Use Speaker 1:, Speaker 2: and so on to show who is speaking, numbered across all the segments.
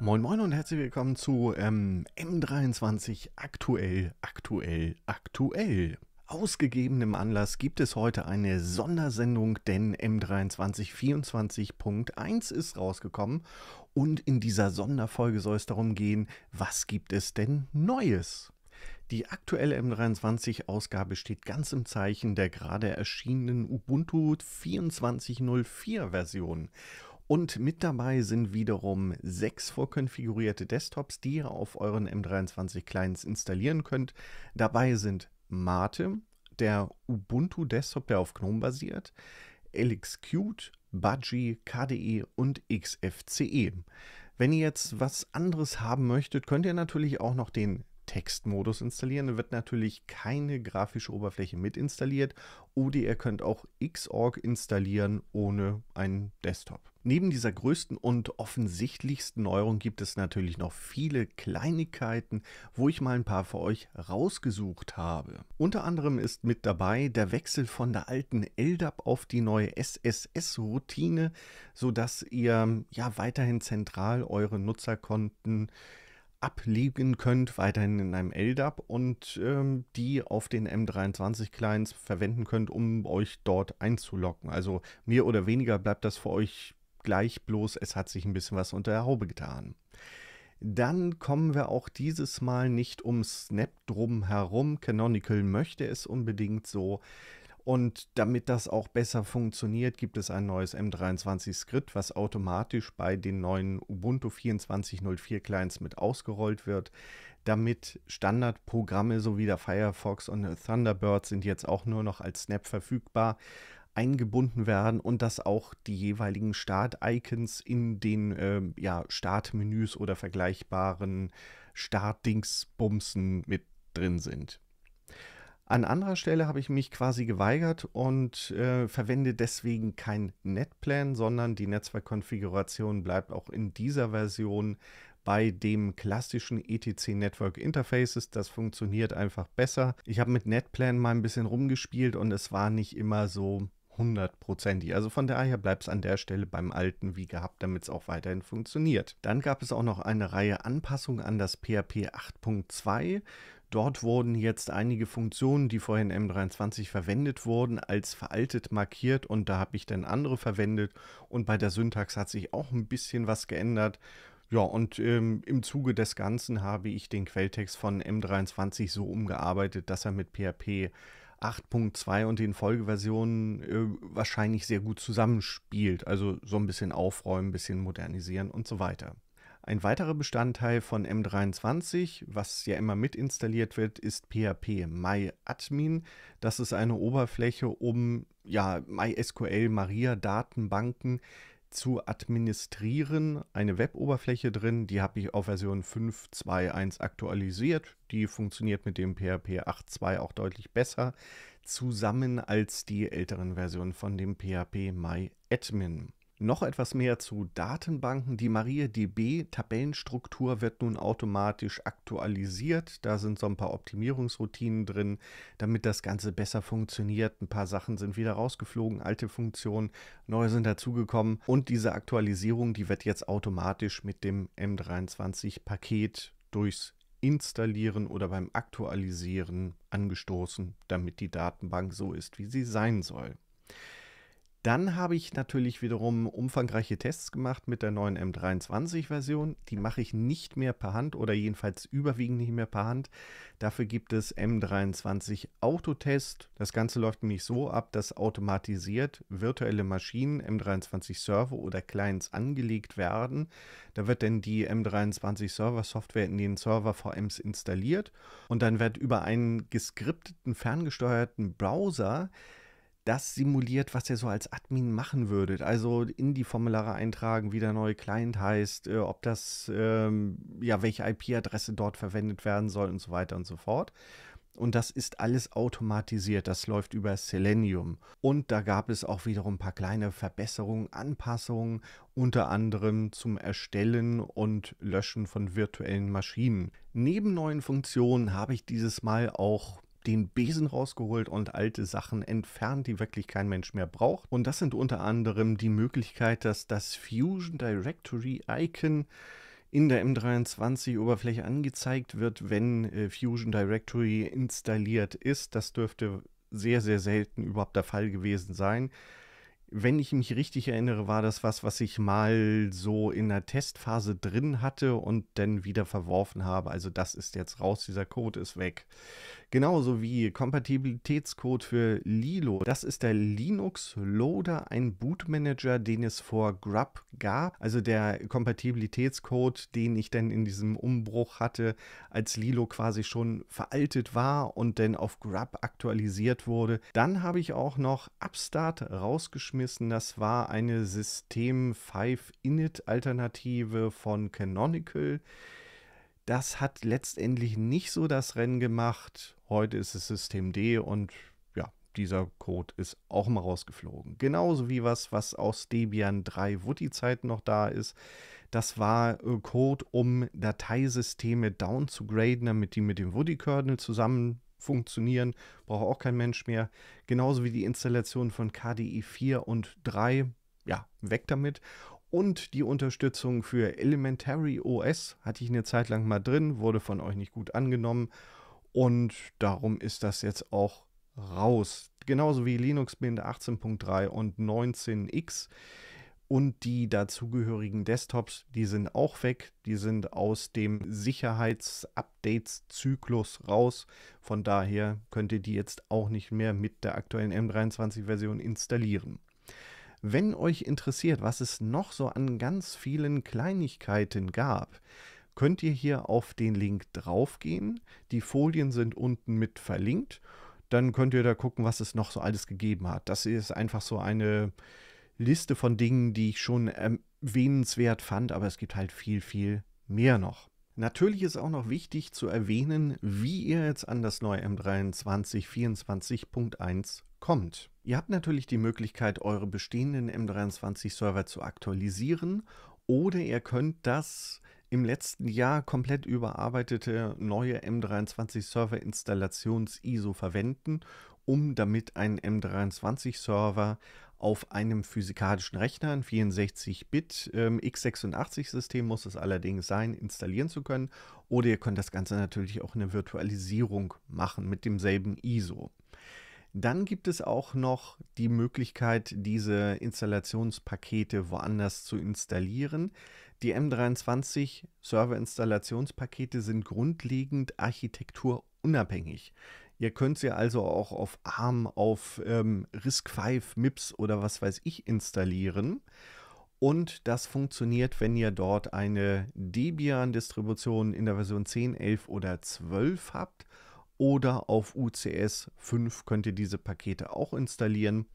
Speaker 1: Moin Moin und herzlich willkommen zu ähm, M23 aktuell, aktuell, aktuell. Ausgegebenem Anlass gibt es heute eine Sondersendung, denn M23 24.1 ist rausgekommen und in dieser Sonderfolge soll es darum gehen, was gibt es denn Neues? Die aktuelle M23-Ausgabe steht ganz im Zeichen der gerade erschienenen Ubuntu 24.04-Version. Und mit dabei sind wiederum sechs vorkonfigurierte Desktops, die ihr auf euren M23 Clients installieren könnt. Dabei sind Mate, der Ubuntu Desktop, der auf GNOME basiert, LXQt, Budgie, KDE und XFCE. Wenn ihr jetzt was anderes haben möchtet, könnt ihr natürlich auch noch den Textmodus installieren. Dann wird natürlich keine grafische Oberfläche mit installiert oder ihr könnt auch Xorg installieren ohne einen Desktop. Neben dieser größten und offensichtlichsten Neuerung gibt es natürlich noch viele Kleinigkeiten, wo ich mal ein paar für euch rausgesucht habe. Unter anderem ist mit dabei der Wechsel von der alten LDAP auf die neue SSS-Routine, sodass ihr ja weiterhin zentral eure Nutzerkonten äh, ablegen könnt, weiterhin in einem LDAP und ähm, die auf den M23-Clients verwenden könnt, um euch dort einzuloggen. Also mehr oder weniger bleibt das für euch gleich, bloß es hat sich ein bisschen was unter der Haube getan. Dann kommen wir auch dieses Mal nicht um Snap drum herum. Canonical möchte es unbedingt so. Und damit das auch besser funktioniert, gibt es ein neues M23-Skript, was automatisch bei den neuen Ubuntu 24.04 Clients mit ausgerollt wird. Damit Standardprogramme sowie der Firefox und der Thunderbird sind jetzt auch nur noch als Snap verfügbar eingebunden werden und dass auch die jeweiligen Start-Icons in den äh, ja, Startmenüs oder vergleichbaren Startdingsbumsen mit drin sind. An anderer Stelle habe ich mich quasi geweigert und äh, verwende deswegen kein NetPlan, sondern die Netzwerkkonfiguration bleibt auch in dieser Version bei dem klassischen ETC Network Interfaces. Das funktioniert einfach besser. Ich habe mit NetPlan mal ein bisschen rumgespielt und es war nicht immer so hundertprozentig. Also von daher bleibt es an der Stelle beim alten wie gehabt, damit es auch weiterhin funktioniert. Dann gab es auch noch eine Reihe Anpassungen an das PHP 8.2. Dort wurden jetzt einige Funktionen, die vorher in M23 verwendet wurden, als veraltet markiert und da habe ich dann andere verwendet und bei der Syntax hat sich auch ein bisschen was geändert. Ja, und ähm, im Zuge des Ganzen habe ich den Quelltext von M23 so umgearbeitet, dass er mit PHP 8.2 und den Folgeversionen äh, wahrscheinlich sehr gut zusammenspielt. Also so ein bisschen aufräumen, ein bisschen modernisieren und so weiter. Ein weiterer Bestandteil von M23, was ja immer mit installiert wird, ist PHP MyAdmin. Das ist eine Oberfläche, um ja, MySQL Maria Datenbanken zu administrieren. Eine Web-Oberfläche drin, die habe ich auf Version 5.2.1 aktualisiert. Die funktioniert mit dem PHP 8.2 auch deutlich besser zusammen als die älteren Versionen von dem PHP MyAdmin. Noch etwas mehr zu Datenbanken. Die MariaDB Tabellenstruktur wird nun automatisch aktualisiert. Da sind so ein paar Optimierungsroutinen drin, damit das Ganze besser funktioniert. Ein paar Sachen sind wieder rausgeflogen, alte Funktionen, neue sind dazugekommen. Und diese Aktualisierung, die wird jetzt automatisch mit dem M23-Paket durchs Installieren oder beim Aktualisieren angestoßen, damit die Datenbank so ist, wie sie sein soll. Dann habe ich natürlich wiederum umfangreiche Tests gemacht mit der neuen M23-Version. Die mache ich nicht mehr per Hand oder jedenfalls überwiegend nicht mehr per Hand. Dafür gibt es M23 Autotest. Das Ganze läuft nämlich so ab, dass automatisiert virtuelle Maschinen M23 Server oder Clients angelegt werden. Da wird dann die M23 Server Software in den Server VMs installiert und dann wird über einen geskripteten ferngesteuerten Browser das simuliert, was ihr so als Admin machen würdet. Also in die Formulare eintragen, wie der neue Client heißt, äh, ob das, ähm, ja, welche IP-Adresse dort verwendet werden soll und so weiter und so fort. Und das ist alles automatisiert. Das läuft über Selenium. Und da gab es auch wiederum ein paar kleine Verbesserungen, Anpassungen, unter anderem zum Erstellen und Löschen von virtuellen Maschinen. Neben neuen Funktionen habe ich dieses Mal auch den Besen rausgeholt und alte Sachen entfernt, die wirklich kein Mensch mehr braucht. Und das sind unter anderem die Möglichkeit, dass das Fusion Directory Icon in der M23-Oberfläche angezeigt wird, wenn äh, Fusion Directory installiert ist. Das dürfte sehr, sehr selten überhaupt der Fall gewesen sein. Wenn ich mich richtig erinnere, war das was, was ich mal so in der Testphase drin hatte und dann wieder verworfen habe. Also das ist jetzt raus, dieser Code ist weg. Genauso wie Kompatibilitätscode für Lilo. Das ist der Linux Loader, ein Bootmanager, den es vor Grub gab. Also der Kompatibilitätscode, den ich dann in diesem Umbruch hatte, als Lilo quasi schon veraltet war und dann auf Grub aktualisiert wurde. Dann habe ich auch noch Upstart rausgeschmissen. Das war eine System 5 Init Alternative von Canonical das hat letztendlich nicht so das Rennen gemacht. Heute ist es System D und ja, dieser Code ist auch mal rausgeflogen. Genauso wie was, was aus Debian 3 wutty zeiten noch da ist. Das war äh, Code, um Dateisysteme down zu graden, damit die mit dem Wutty-Kernel zusammen funktionieren. Braucht auch kein Mensch mehr. Genauso wie die Installation von KDE 4 und 3. Ja, weg damit und die Unterstützung für Elementary OS hatte ich eine Zeit lang mal drin, wurde von euch nicht gut angenommen und darum ist das jetzt auch raus. Genauso wie Linux Binde 18.3 und 19x und die dazugehörigen Desktops, die sind auch weg, die sind aus dem Sicherheitsupdates-Zyklus raus. Von daher könnt ihr die jetzt auch nicht mehr mit der aktuellen M23-Version installieren. Wenn euch interessiert, was es noch so an ganz vielen Kleinigkeiten gab, könnt ihr hier auf den Link draufgehen. Die Folien sind unten mit verlinkt. Dann könnt ihr da gucken, was es noch so alles gegeben hat. Das ist einfach so eine Liste von Dingen, die ich schon erwähnenswert fand, aber es gibt halt viel, viel mehr noch. Natürlich ist auch noch wichtig zu erwähnen, wie ihr jetzt an das neue M23 24.1 kommt. Ihr habt natürlich die Möglichkeit, eure bestehenden M23-Server zu aktualisieren oder ihr könnt das im letzten Jahr komplett überarbeitete neue M23-Server-Installations-ISO verwenden, um damit einen M23-Server auf einem physikalischen Rechner, ein 64-Bit ähm, x86-System muss es allerdings sein, installieren zu können. Oder ihr könnt das Ganze natürlich auch in der Virtualisierung machen mit demselben ISO. Dann gibt es auch noch die Möglichkeit, diese Installationspakete woanders zu installieren. Die M23 Serverinstallationspakete sind grundlegend architekturunabhängig. Ihr könnt sie also auch auf ARM, auf ähm, RISC-V, MIPS oder was weiß ich installieren. Und das funktioniert, wenn ihr dort eine Debian-Distribution in der Version 10, 11 oder 12 habt oder auf UCS 5 könnt ihr diese Pakete auch installieren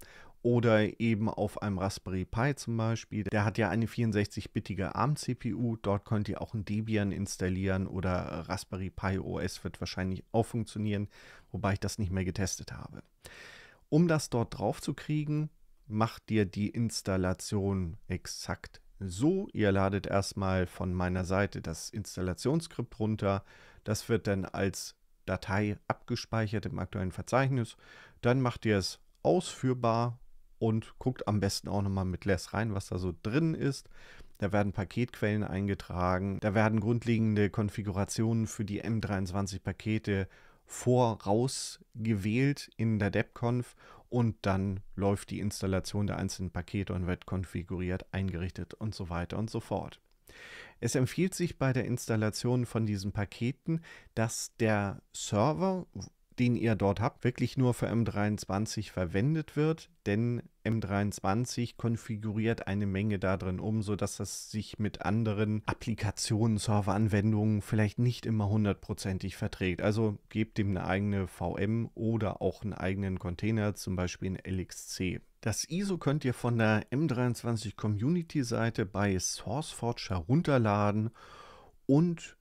Speaker 1: oder eben auf einem Raspberry Pi zum Beispiel. Der hat ja eine 64-bittige ARM-CPU. Dort könnt ihr auch ein Debian installieren oder Raspberry Pi OS wird wahrscheinlich auch funktionieren, wobei ich das nicht mehr getestet habe. Um das dort drauf zu kriegen, macht ihr die Installation exakt so. Ihr ladet erstmal von meiner Seite das Installationsskript runter. Das wird dann als Datei abgespeichert im aktuellen Verzeichnis. Dann macht ihr es ausführbar und guckt am besten auch nochmal mit Less rein, was da so drin ist. Da werden Paketquellen eingetragen, da werden grundlegende Konfigurationen für die M23-Pakete vorausgewählt in der DebConf und dann läuft die Installation der einzelnen Pakete und wird konfiguriert, eingerichtet und so weiter und so fort. Es empfiehlt sich bei der Installation von diesen Paketen, dass der Server, den ihr dort habt, wirklich nur für M23 verwendet wird, denn M23 konfiguriert eine Menge da drin um, sodass das sich mit anderen Applikationen, Serveranwendungen vielleicht nicht immer hundertprozentig verträgt. Also gebt dem eine eigene VM oder auch einen eigenen Container, zum Beispiel ein LXC. Das ISO könnt ihr von der M23 Community Seite bei SourceForge herunterladen und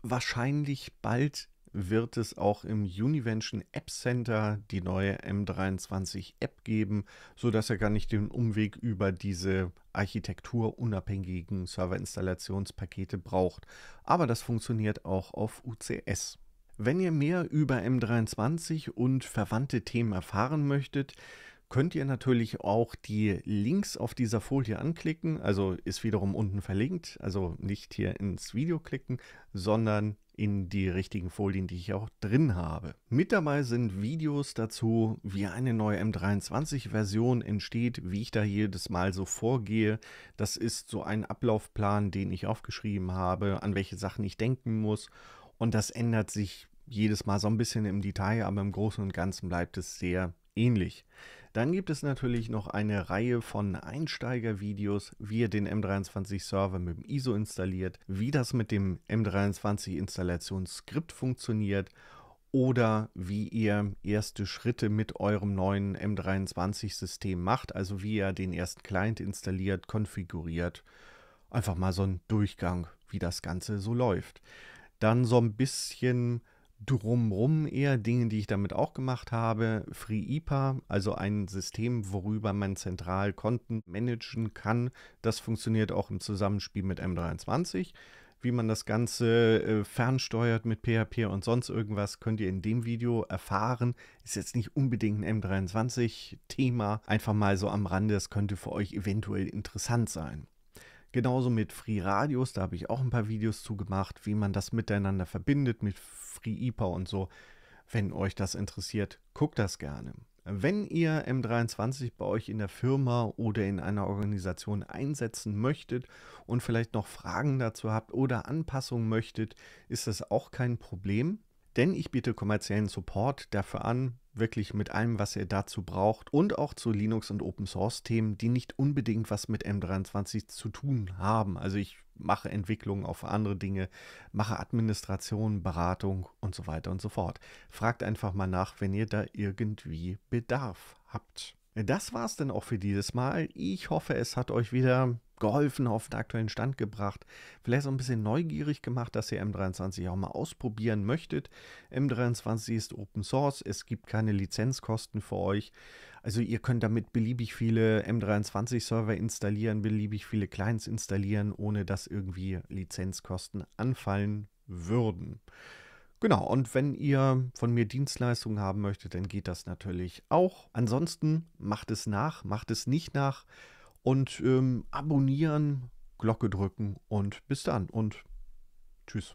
Speaker 1: wahrscheinlich bald wird es auch im Univention App Center die neue M23 App geben, sodass ihr gar nicht den Umweg über diese architekturunabhängigen Serverinstallationspakete braucht. Aber das funktioniert auch auf UCS. Wenn ihr mehr über M23 und verwandte Themen erfahren möchtet, könnt ihr natürlich auch die Links auf dieser Folie anklicken. Also ist wiederum unten verlinkt. Also nicht hier ins Video klicken, sondern in die richtigen Folien, die ich auch drin habe. Mit dabei sind Videos dazu, wie eine neue M23-Version entsteht, wie ich da jedes Mal so vorgehe. Das ist so ein Ablaufplan, den ich aufgeschrieben habe, an welche Sachen ich denken muss. Und das ändert sich jedes Mal so ein bisschen im Detail, aber im Großen und Ganzen bleibt es sehr ähnlich. Dann gibt es natürlich noch eine Reihe von Einsteigervideos, wie ihr den M23 Server mit dem ISO installiert, wie das mit dem M23 Installationsskript funktioniert oder wie ihr erste Schritte mit eurem neuen M23-System macht, also wie ihr den ersten Client installiert, konfiguriert. Einfach mal so ein Durchgang, wie das Ganze so läuft. Dann so ein bisschen drumrum eher Dinge, die ich damit auch gemacht habe. FreeIPA, also ein System, worüber man zentral Konten managen kann. Das funktioniert auch im Zusammenspiel mit M23. Wie man das Ganze äh, fernsteuert mit PHP und sonst irgendwas, könnt ihr in dem Video erfahren. Ist jetzt nicht unbedingt ein M23-Thema, einfach mal so am Rande, das könnte für euch eventuell interessant sein. Genauso mit Free Radios, da habe ich auch ein paar Videos zu gemacht, wie man das miteinander verbindet mit Free IPA e und so. Wenn euch das interessiert, guckt das gerne. Wenn ihr M23 bei euch in der Firma oder in einer Organisation einsetzen möchtet und vielleicht noch Fragen dazu habt oder Anpassungen möchtet, ist das auch kein Problem denn ich biete kommerziellen Support dafür an, wirklich mit allem, was ihr dazu braucht und auch zu Linux und Open Source Themen, die nicht unbedingt was mit M23 zu tun haben. Also ich mache Entwicklungen auf andere Dinge, mache Administration, Beratung und so weiter und so fort. Fragt einfach mal nach, wenn ihr da irgendwie Bedarf habt. Das war's dann auch für dieses Mal. Ich hoffe, es hat euch wieder geholfen, auf den aktuellen Stand gebracht, vielleicht so ein bisschen neugierig gemacht, dass ihr M23 auch mal ausprobieren möchtet. M23 ist Open Source, es gibt keine Lizenzkosten für euch. Also ihr könnt damit beliebig viele M23-Server installieren, beliebig viele Clients installieren, ohne dass irgendwie Lizenzkosten anfallen würden. Genau, und wenn ihr von mir Dienstleistungen haben möchtet, dann geht das natürlich auch. Ansonsten macht es nach, macht es nicht nach und ähm, abonnieren, Glocke drücken und bis dann und tschüss.